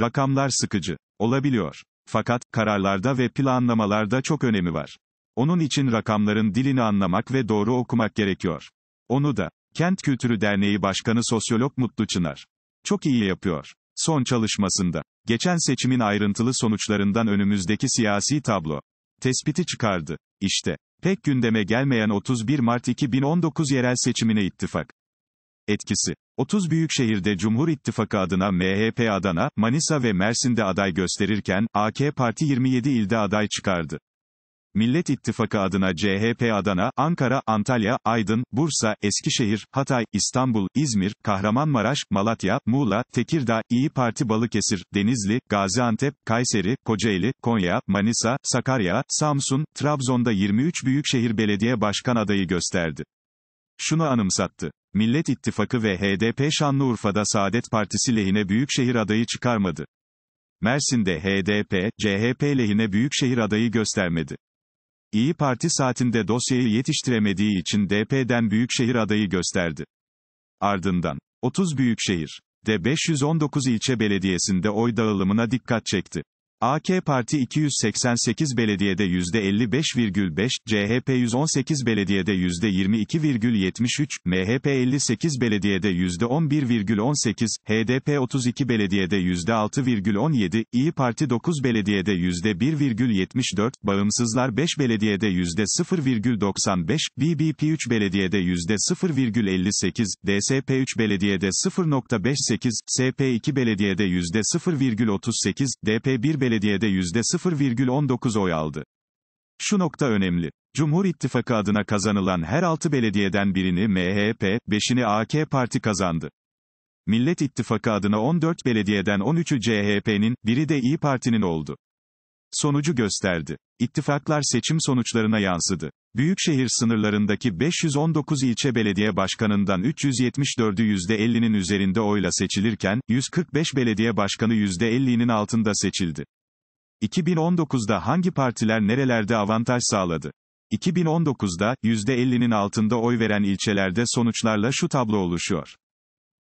Rakamlar sıkıcı olabiliyor. Fakat kararlarda ve planlamalarda çok önemi var. Onun için rakamların dilini anlamak ve doğru okumak gerekiyor. Onu da Kent Kültürü Derneği Başkanı Sosyolog Mutlu Çınar çok iyi yapıyor. Son çalışmasında geçen seçimin ayrıntılı sonuçlarından önümüzdeki siyasi tablo tespiti çıkardı. İşte pek gündeme gelmeyen 31 Mart 2019 yerel seçimine ittifak Etkisi 30 büyükşehirde Cumhur İttifakı adına MHP Adana, Manisa ve Mersin'de aday gösterirken, AK Parti 27 ilde aday çıkardı. Millet İttifakı adına CHP Adana, Ankara, Antalya, Aydın, Bursa, Eskişehir, Hatay, İstanbul, İzmir, Kahramanmaraş, Malatya, Muğla, Tekirdağ, İyi Parti Balıkesir, Denizli, Gaziantep, Kayseri, Kocaeli, Konya, Manisa, Sakarya, Samsun, Trabzon'da 23 büyükşehir belediye başkan adayı gösterdi. Şunu anımsattı. Millet İttifakı ve HDP Şanlıurfa'da Saadet Partisi lehine büyükşehir adayı çıkarmadı. Mersin'de HDP, CHP lehine büyükşehir adayı göstermedi. İyi Parti saatinde dosyayı yetiştiremediği için DP'den büyükşehir adayı gösterdi. Ardından 30 büyükşehir de 519 ilçe belediyesinde oy dağılımına dikkat çekti. AK Parti 288 belediyede %55,5, CHP 118 belediyede %22,73, MHP 58 belediyede %11,18, HDP 32 belediyede %6,17, İyi Parti 9 belediyede %1,74, Bağımsızlar 5 belediyede %0,95, BBP 3 belediyede %0,58, DSP 3 belediyede 0,58, SP 2 belediyede %0,38, DP 1 belediyede belediyede %0,19 oy aldı. Şu nokta önemli. Cumhur İttifakı adına kazanılan her 6 belediyeden birini MHP, 5'ini AK Parti kazandı. Millet İttifakı adına 14 belediyeden 13'ü CHP'nin, biri de İyi Parti'nin oldu. Sonucu gösterdi. İttifaklar seçim sonuçlarına yansıdı. Büyükşehir sınırlarındaki 519 ilçe belediye başkanından 374'ü %50'nin üzerinde oyla seçilirken, 145 belediye başkanı %50'nin altında seçildi. 2019'da hangi partiler nerelerde avantaj sağladı? 2019'da, %50'nin altında oy veren ilçelerde sonuçlarla şu tablo oluşuyor.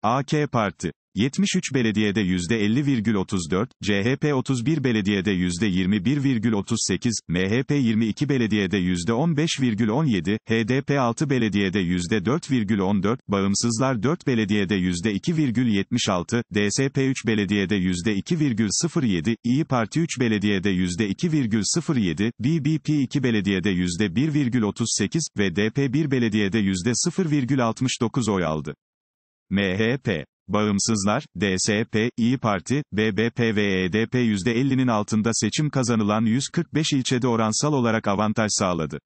AK Parti 73 belediyede %50,34, CHP 31 belediyede %21,38, MHP 22 belediyede %15,17, HDP 6 belediyede %4,14, Bağımsızlar 4 belediyede %2,76, DSP 3 belediyede %2,07, İyi Parti 3 belediyede %2,07, BBP 2 belediyede %1,38 ve DP 1 belediyede %0,69 oy aldı. MHP Bağımsızlar, DSP, İyi Parti, BBP ve EDP %50'nin altında seçim kazanılan 145 ilçede oransal olarak avantaj sağladı.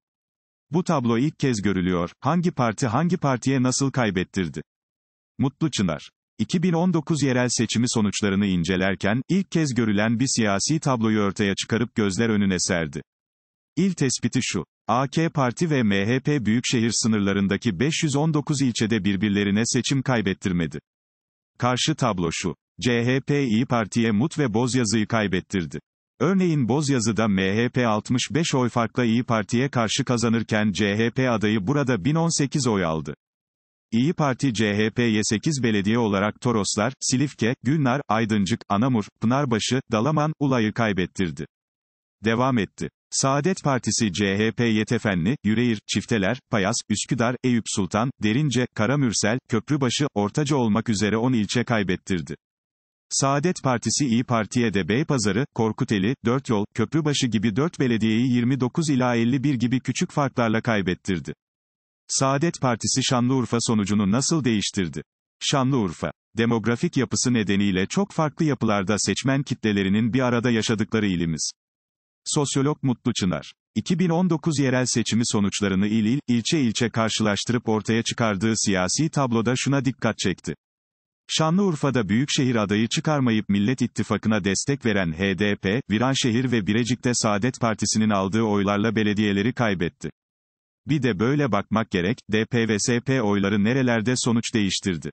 Bu tablo ilk kez görülüyor. Hangi parti hangi partiye nasıl kaybettirdi? Mutlu Çınar 2019 yerel seçimi sonuçlarını incelerken, ilk kez görülen bir siyasi tabloyu ortaya çıkarıp gözler önüne serdi. İl tespiti şu. AK Parti ve MHP büyükşehir sınırlarındaki 519 ilçede birbirlerine seçim kaybettirmedi. Karşı tablo şu. CHP İyi Parti'ye Mut ve Bozyazı'yı kaybettirdi. Örneğin Bozyazı'da MHP 65 oy farkla İyi Parti'ye karşı kazanırken CHP adayı burada 1018 oy aldı. İyi Parti CHP'ye 8 belediye olarak Toroslar, Silifke, Gülnar, Aydıncık, Anamur, Pınarbaşı, Dalaman, Ulay'ı kaybettirdi. Devam etti. Saadet Partisi CHP Yetefenli, Yüreğir, Çifteler, Payas, Üsküdar, Eyüp Sultan, Derince, Karamürsel, Köprübaşı, Ortaca olmak üzere 10 ilçe kaybettirdi. Saadet Partisi İyi Parti'ye de Beypazarı, Korkuteli, Dört Yol, Köprübaşı gibi 4 belediyeyi 29 ila 51 gibi küçük farklarla kaybettirdi. Saadet Partisi Şanlıurfa sonucunu nasıl değiştirdi? Şanlıurfa, demografik yapısı nedeniyle çok farklı yapılarda seçmen kitlelerinin bir arada yaşadıkları ilimiz. Sosyolog Mutlu Çınar. 2019 yerel seçimi sonuçlarını il il, ilçe ilçe karşılaştırıp ortaya çıkardığı siyasi tabloda şuna dikkat çekti. Şanlıurfa'da büyükşehir adayı çıkarmayıp Millet İttifakı'na destek veren HDP, Viranşehir ve Birecik'te Saadet Partisi'nin aldığı oylarla belediyeleri kaybetti. Bir de böyle bakmak gerek, DP ve SP oyları nerelerde sonuç değiştirdi.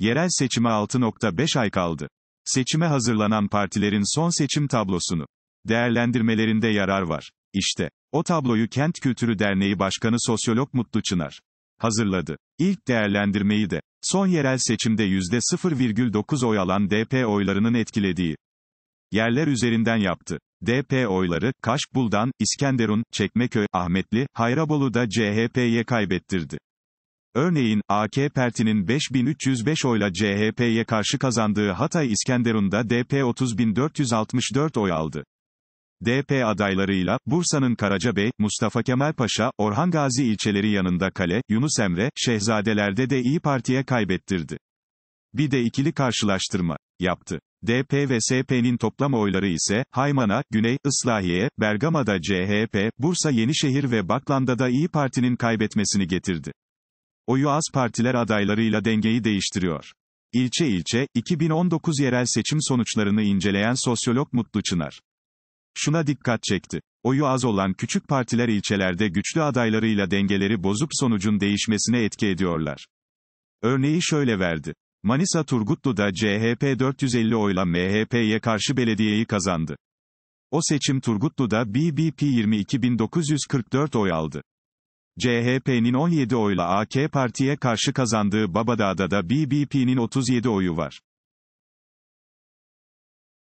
Yerel seçime 6.5 ay kaldı. Seçime hazırlanan partilerin son seçim tablosunu değerlendirmelerinde yarar var. İşte, o tabloyu Kent Kültürü Derneği Başkanı Sosyolog Mutlu Çınar hazırladı. İlk değerlendirmeyi de, son yerel seçimde %0,9 oy alan DP oylarının etkilediği yerler üzerinden yaptı. DP oyları, Kaşbul'dan, İskenderun, Çekmeköy, Ahmetli, Hayrabolu'da CHP'ye kaybettirdi. Örneğin, AK Parti'nin 5305 oyla CHP'ye karşı kazandığı Hatay İskenderun'da DP 30464 oy aldı. DP adaylarıyla, Bursa'nın Karacabey, Mustafa Kemal Paşa, Orhan Gazi ilçeleri yanında Kale, Yunus Emre, Şehzadeler'de de İyi Parti'ye kaybettirdi. Bir de ikili karşılaştırma yaptı. DP ve SP'nin toplam oyları ise, Haymana, Güney, Islahiye, Bergama'da CHP, Bursa Yenişehir ve Baklanda'da İyi Parti'nin kaybetmesini getirdi. Oyu az partiler adaylarıyla dengeyi değiştiriyor. İlçe ilçe, 2019 yerel seçim sonuçlarını inceleyen sosyolog Mutlu Çınar şuna dikkat çekti. Oyu az olan küçük partiler ilçelerde güçlü adaylarıyla dengeleri bozup sonucun değişmesine etki ediyorlar. Örneği şöyle verdi. Manisa Turgutlu'da CHP 450 oyla MHP'ye karşı belediyeyi kazandı. O seçim Turgutlu'da BBP 22.944 oy aldı. CHP'nin 17 oyla AK Parti'ye karşı kazandığı Babadağ'da da BBP'nin 37 oyu var.